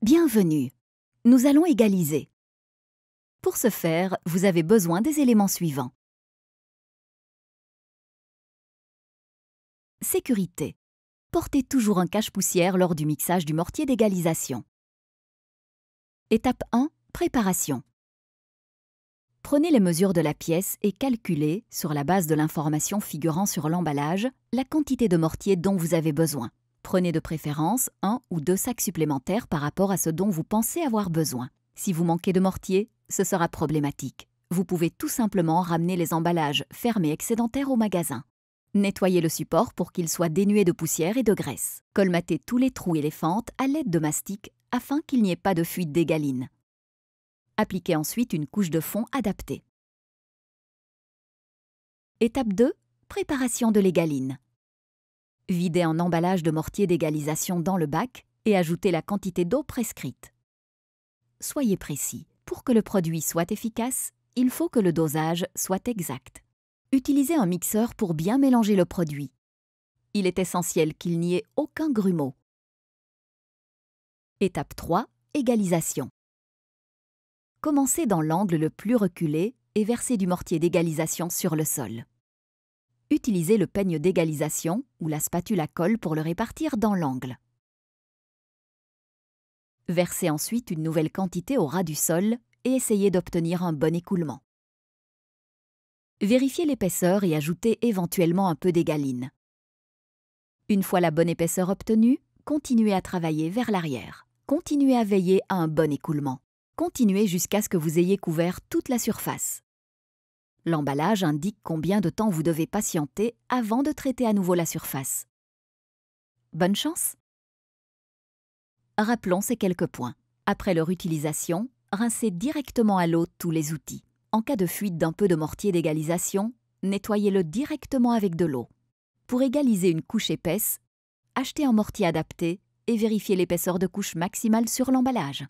Bienvenue. Nous allons égaliser. Pour ce faire, vous avez besoin des éléments suivants. Sécurité. Portez toujours un cache-poussière lors du mixage du mortier d'égalisation. Étape 1. Préparation. Prenez les mesures de la pièce et calculez, sur la base de l'information figurant sur l'emballage, la quantité de mortier dont vous avez besoin. Prenez de préférence un ou deux sacs supplémentaires par rapport à ce dont vous pensez avoir besoin. Si vous manquez de mortier, ce sera problématique. Vous pouvez tout simplement ramener les emballages fermés excédentaires au magasin. Nettoyez le support pour qu'il soit dénué de poussière et de graisse. Colmatez tous les trous et les fentes à l'aide de mastic afin qu'il n'y ait pas de fuite des galines. Appliquez ensuite une couche de fond adaptée. Étape 2. Préparation de l'égaline. Videz un emballage de mortier d'égalisation dans le bac et ajoutez la quantité d'eau prescrite. Soyez précis. Pour que le produit soit efficace, il faut que le dosage soit exact. Utilisez un mixeur pour bien mélanger le produit. Il est essentiel qu'il n'y ait aucun grumeau. Étape 3. Égalisation. Commencez dans l'angle le plus reculé et versez du mortier d'égalisation sur le sol utilisez le peigne d'égalisation ou la spatule à colle pour le répartir dans l'angle. Versez ensuite une nouvelle quantité au ras du sol et essayez d'obtenir un bon écoulement. Vérifiez l'épaisseur et ajoutez éventuellement un peu d'égaline. Une fois la bonne épaisseur obtenue, continuez à travailler vers l'arrière. Continuez à veiller à un bon écoulement. Continuez jusqu'à ce que vous ayez couvert toute la surface. L'emballage indique combien de temps vous devez patienter avant de traiter à nouveau la surface. Bonne chance Rappelons ces quelques points. Après leur utilisation, rincez directement à l'eau tous les outils. En cas de fuite d'un peu de mortier d'égalisation, nettoyez-le directement avec de l'eau. Pour égaliser une couche épaisse, achetez un mortier adapté et vérifiez l'épaisseur de couche maximale sur l'emballage.